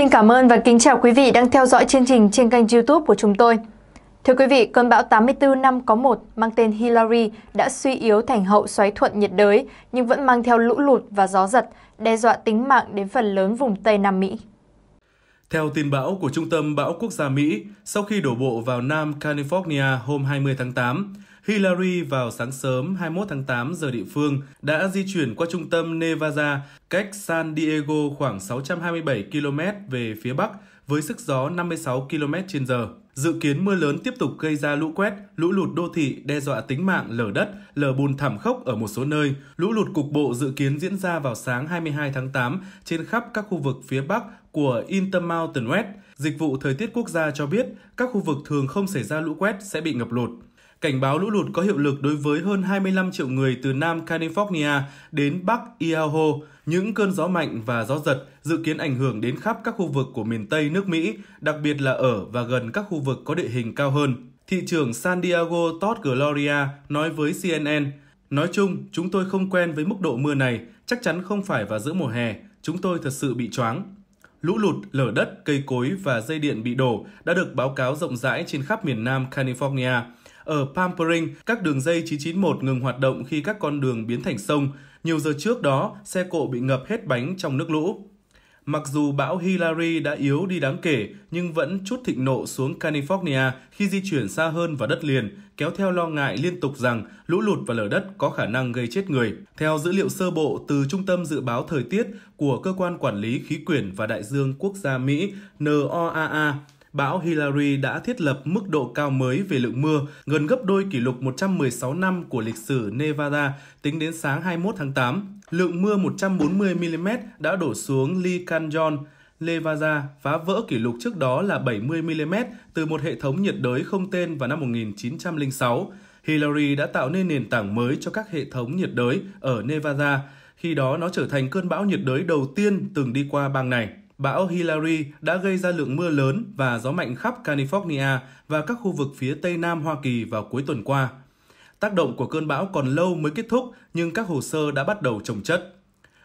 Xin cảm ơn và kính chào quý vị đang theo dõi chương trình trên kênh YouTube của chúng tôi. Thưa quý vị, cơn bão 84 năm có một mang tên Hillary đã suy yếu thành hậu xoáy thuận nhiệt đới nhưng vẫn mang theo lũ lụt và gió giật, đe dọa tính mạng đến phần lớn vùng Tây Nam Mỹ. Theo tin bão của Trung tâm Bão Quốc gia Mỹ, sau khi đổ bộ vào Nam California hôm 20 tháng 8, Hillary vào sáng sớm 21 tháng 8 giờ địa phương đã di chuyển qua trung tâm Nevada cách San Diego khoảng 627 km về phía bắc với sức gió 56 km h Dự kiến mưa lớn tiếp tục gây ra lũ quét, lũ lụt đô thị đe dọa tính mạng, lở đất, lở bùn thảm khốc ở một số nơi. Lũ lụt cục bộ dự kiến diễn ra vào sáng 22 tháng 8 trên khắp các khu vực phía Bắc của Intermountain West. Dịch vụ thời tiết quốc gia cho biết các khu vực thường không xảy ra lũ quét sẽ bị ngập lụt. Cảnh báo lũ lụt có hiệu lực đối với hơn 25 triệu người từ Nam California đến Bắc Idaho. Những cơn gió mạnh và gió giật dự kiến ảnh hưởng đến khắp các khu vực của miền Tây nước Mỹ, đặc biệt là ở và gần các khu vực có địa hình cao hơn. Thị trưởng San Diego Todd Gloria nói với CNN, Nói chung, chúng tôi không quen với mức độ mưa này, chắc chắn không phải vào giữa mùa hè, chúng tôi thật sự bị choáng. Lũ lụt, lở đất, cây cối và dây điện bị đổ đã được báo cáo rộng rãi trên khắp miền Nam California. Ở Palm Spring, các đường dây 991 ngừng hoạt động khi các con đường biến thành sông. Nhiều giờ trước đó, xe cộ bị ngập hết bánh trong nước lũ. Mặc dù bão Hillary đã yếu đi đáng kể, nhưng vẫn chút thịnh nộ xuống California khi di chuyển xa hơn vào đất liền, kéo theo lo ngại liên tục rằng lũ lụt và lở đất có khả năng gây chết người. Theo dữ liệu sơ bộ từ Trung tâm Dự báo Thời tiết của Cơ quan Quản lý Khí quyển và Đại dương Quốc gia Mỹ NOAA, bão Hillary đã thiết lập mức độ cao mới về lượng mưa, gần gấp đôi kỷ lục 116 năm của lịch sử Nevada tính đến sáng 21 tháng 8. Lượng mưa 140mm đã đổ xuống Lee Canyon, Nevada phá vỡ kỷ lục trước đó là 70mm từ một hệ thống nhiệt đới không tên vào năm 1906. Hillary đã tạo nên nền tảng mới cho các hệ thống nhiệt đới ở Nevada, khi đó nó trở thành cơn bão nhiệt đới đầu tiên từng đi qua bang này bão Hillary đã gây ra lượng mưa lớn và gió mạnh khắp California và các khu vực phía Tây Nam Hoa Kỳ vào cuối tuần qua. Tác động của cơn bão còn lâu mới kết thúc, nhưng các hồ sơ đã bắt đầu trồng chất.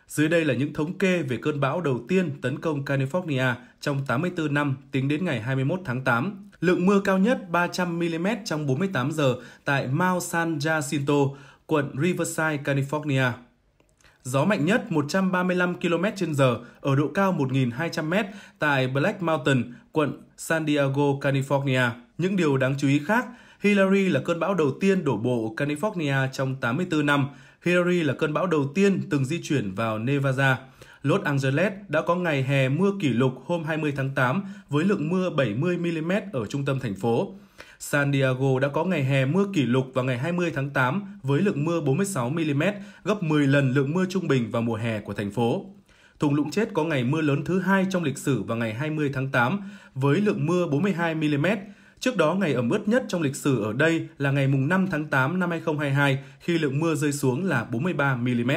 Dưới đây là những thống kê về cơn bão đầu tiên tấn công California trong 84 năm tính đến ngày 21 tháng 8. Lượng mưa cao nhất 300 mm trong 48 giờ tại Mount San Jacinto, quận Riverside, California. Gió mạnh nhất 135 km/h ở độ cao 1.200m tại Black Mountain, quận San Diego, California. Những điều đáng chú ý khác, Hillary là cơn bão đầu tiên đổ bộ California trong 84 năm. Hillary là cơn bão đầu tiên từng di chuyển vào Nevada. Los Angeles đã có ngày hè mưa kỷ lục hôm 20 tháng 8 với lượng mưa 70mm ở trung tâm thành phố. San Diego đã có ngày hè mưa kỷ lục vào ngày 20 tháng 8 với lượng mưa 46 mm, gấp 10 lần lượng mưa trung bình vào mùa hè của thành phố. Thùng lũng chết có ngày mưa lớn thứ hai trong lịch sử vào ngày 20 tháng 8 với lượng mưa 42 mm. Trước đó, ngày ẩm ướt nhất trong lịch sử ở đây là ngày 5 tháng 8 năm 2022 khi lượng mưa rơi xuống là 43 mm.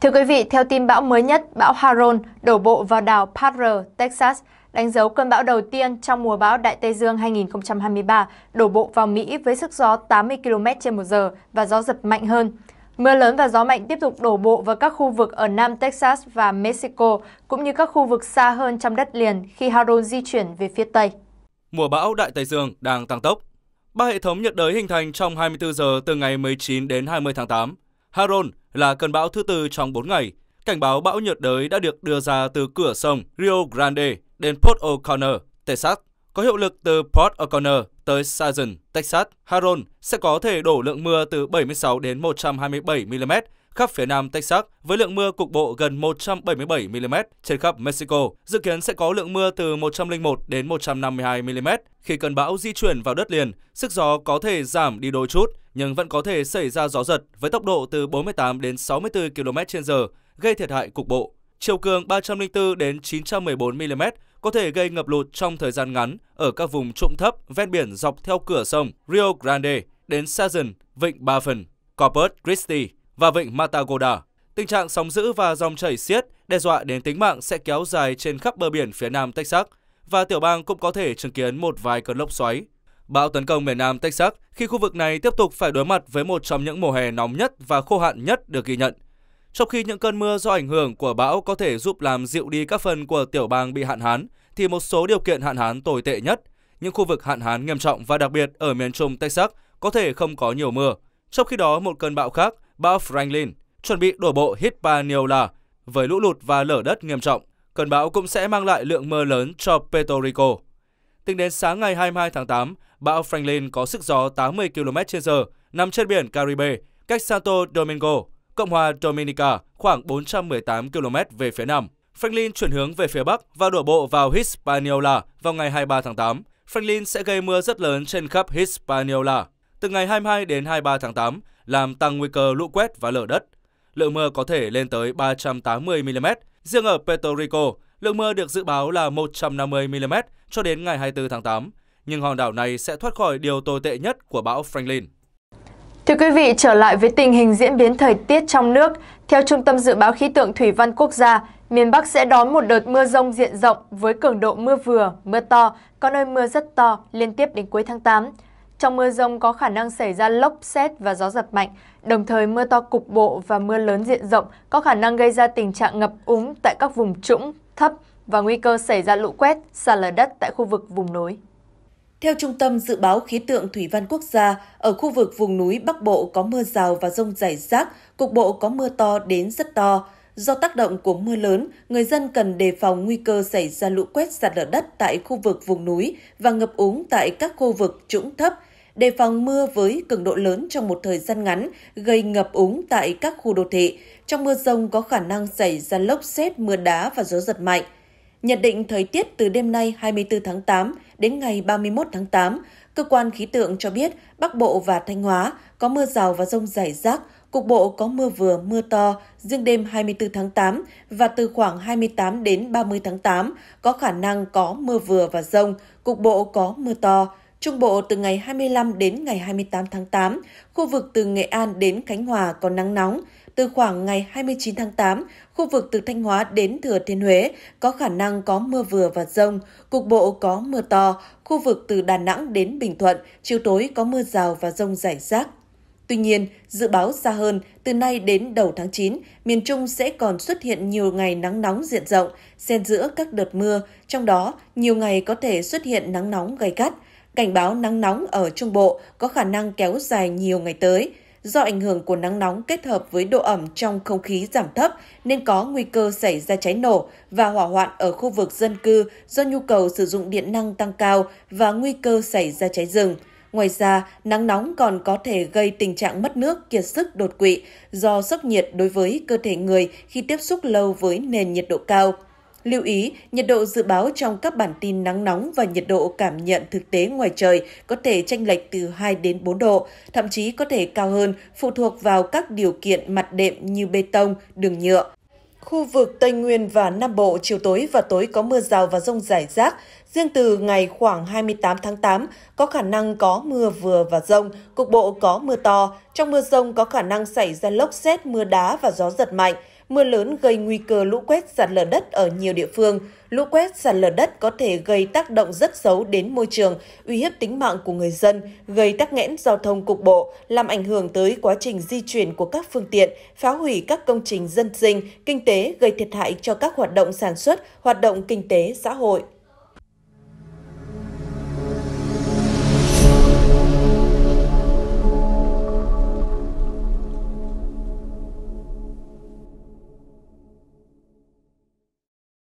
Thưa quý vị, theo tin bão mới nhất, bão Haron đổ bộ vào đảo Padre, Texas, đánh dấu cơn bão đầu tiên trong mùa bão Đại Tây Dương 2023 đổ bộ vào Mỹ với sức gió 80 km h và gió giật mạnh hơn. Mưa lớn và gió mạnh tiếp tục đổ bộ vào các khu vực ở Nam Texas và Mexico, cũng như các khu vực xa hơn trong đất liền khi Harold di chuyển về phía Tây. Mùa bão Đại Tây Dương đang tăng tốc. Ba hệ thống nhiệt đới hình thành trong 24 giờ từ ngày 19 đến 20 tháng 8. Harold là cơn bão thứ tư trong 4 ngày, Cảnh báo bão nhiệt đới đã được đưa ra từ cửa sông Rio Grande đến Port O'Connor, Texas, có hiệu lực từ Port O'Connor tới Sargent, Texas. Haron sẽ có thể đổ lượng mưa từ 76 đến 127 mm khắp phía nam Texas với lượng mưa cục bộ gần 177 mm. Trên khắp Mexico, dự kiến sẽ có lượng mưa từ 101 đến 152 mm. Khi cơn bão di chuyển vào đất liền, sức gió có thể giảm đi đôi chút, nhưng vẫn có thể xảy ra gió giật với tốc độ từ 48 đến 64 km/h, gây thiệt hại cục bộ. Chiều cường 304 đến 914 mm có thể gây ngập lụt trong thời gian ngắn ở các vùng trũng thấp ven biển dọc theo cửa sông Rio Grande đến Sazen, vịnh Ba Phần, Corpus Christi và vịnh Matagorda Tình trạng sóng dữ và dòng chảy xiết đe dọa đến tính mạng sẽ kéo dài trên khắp bờ biển phía nam Texas và tiểu bang cũng có thể chứng kiến một vài cơn lốc xoáy. Bão tấn công miền Nam Texas khi khu vực này tiếp tục phải đối mặt với một trong những mùa hè nóng nhất và khô hạn nhất được ghi nhận. Trong khi những cơn mưa do ảnh hưởng của bão có thể giúp làm dịu đi các phần của tiểu bang bị hạn hán, thì một số điều kiện hạn hán tồi tệ nhất, những khu vực hạn hán nghiêm trọng và đặc biệt ở miền trung Texas có thể không có nhiều mưa. Trong khi đó, một cơn bão khác, bão Franklin, chuẩn bị đổ bộ Hispaniola với lũ lụt và lở đất nghiêm trọng. Cơn bão cũng sẽ mang lại lượng mưa lớn cho Puerto Rico. Tính đến sáng ngày 22 tháng 8, bão Franklin có sức gió 80 km/h, nằm trên biển Caribe, cách Santo Domingo, Cộng hòa Dominica khoảng 418 km về phía nam. Franklin chuyển hướng về phía bắc và đổ bộ vào Hispaniola vào ngày 23 tháng 8. Franklin sẽ gây mưa rất lớn trên khắp Hispaniola từ ngày 22 đến 23 tháng 8, làm tăng nguy cơ lũ quét và lở đất. Lượng mưa có thể lên tới 380 mm. Riêng ở Puerto Rico, Lượng mưa được dự báo là 150 mm cho đến ngày 24 tháng 8, nhưng hòn đảo này sẽ thoát khỏi điều tồi tệ nhất của bão Franklin. Thưa quý vị, trở lại với tình hình diễn biến thời tiết trong nước. Theo Trung tâm Dự báo Khí tượng Thủy văn Quốc gia, miền Bắc sẽ đón một đợt mưa rông diện rộng với cường độ mưa vừa, mưa to, có nơi mưa rất to liên tiếp đến cuối tháng 8. Trong mưa rông có khả năng xảy ra lốc, xét và gió giật mạnh, đồng thời mưa to cục bộ và mưa lớn diện rộng có khả năng gây ra tình trạng ngập úng tại các vùng trũng, thấp và nguy cơ xảy ra lũ quét, sạt lở đất tại khu vực vùng núi. Theo Trung tâm Dự báo Khí tượng Thủy văn Quốc gia, ở khu vực vùng núi Bắc Bộ có mưa rào và rông rải rác, cục bộ có mưa to đến rất to. Do tác động của mưa lớn, người dân cần đề phòng nguy cơ xảy ra lũ quét sạt lở đất tại khu vực vùng núi và ngập úng tại các khu vực trũng thấp – đề phòng mưa với cường độ lớn trong một thời gian ngắn gây ngập úng tại các khu đô thị. Trong mưa rông có khả năng xảy ra lốc xét, mưa đá và gió giật mạnh. Nhận định thời tiết từ đêm nay 24 tháng 8 đến ngày 31 tháng 8, cơ quan khí tượng cho biết Bắc Bộ và Thanh Hóa có mưa rào và rông rải rác, cục bộ có mưa vừa, mưa to, riêng đêm 24 tháng 8 và từ khoảng 28 đến 30 tháng 8 có khả năng có mưa vừa và rông, cục bộ có mưa to, Trung Bộ từ ngày 25 đến ngày 28 tháng 8, khu vực từ Nghệ An đến Khánh Hòa có nắng nóng. Từ khoảng ngày 29 tháng 8, khu vực từ Thanh Hóa đến Thừa Thiên Huế có khả năng có mưa vừa và rông, cục bộ có mưa to. Khu vực từ Đà Nẵng đến Bình Thuận, chiều tối có mưa rào và rông rải rác. Tuy nhiên, dự báo xa hơn, từ nay đến đầu tháng 9, miền Trung sẽ còn xuất hiện nhiều ngày nắng nóng diện rộng, xen giữa các đợt mưa, trong đó nhiều ngày có thể xuất hiện nắng nóng gay gắt – cảnh báo nắng nóng ở Trung Bộ có khả năng kéo dài nhiều ngày tới. Do ảnh hưởng của nắng nóng kết hợp với độ ẩm trong không khí giảm thấp nên có nguy cơ xảy ra cháy nổ và hỏa hoạn ở khu vực dân cư do nhu cầu sử dụng điện năng tăng cao và nguy cơ xảy ra cháy rừng. Ngoài ra, nắng nóng còn có thể gây tình trạng mất nước, kiệt sức đột quỵ do sốc nhiệt đối với cơ thể người khi tiếp xúc lâu với nền nhiệt độ cao. Lưu ý, nhiệt độ dự báo trong các bản tin nắng nóng và nhiệt độ cảm nhận thực tế ngoài trời có thể chênh lệch từ 2 đến 4 độ, thậm chí có thể cao hơn, phụ thuộc vào các điều kiện mặt đệm như bê tông, đường nhựa. Khu vực Tây Nguyên và Nam Bộ chiều tối và tối có mưa rào và rông rải rác. Riêng từ ngày khoảng 28 tháng 8, có khả năng có mưa vừa và rông, cục bộ có mưa to. Trong mưa rông có khả năng xảy ra lốc xét, mưa đá và gió giật mạnh. Mưa lớn gây nguy cơ lũ quét sạt lở đất ở nhiều địa phương. Lũ quét sạt lở đất có thể gây tác động rất xấu đến môi trường, uy hiếp tính mạng của người dân, gây tắc nghẽn giao thông cục bộ, làm ảnh hưởng tới quá trình di chuyển của các phương tiện, phá hủy các công trình dân sinh, kinh tế, gây thiệt hại cho các hoạt động sản xuất, hoạt động kinh tế, xã hội.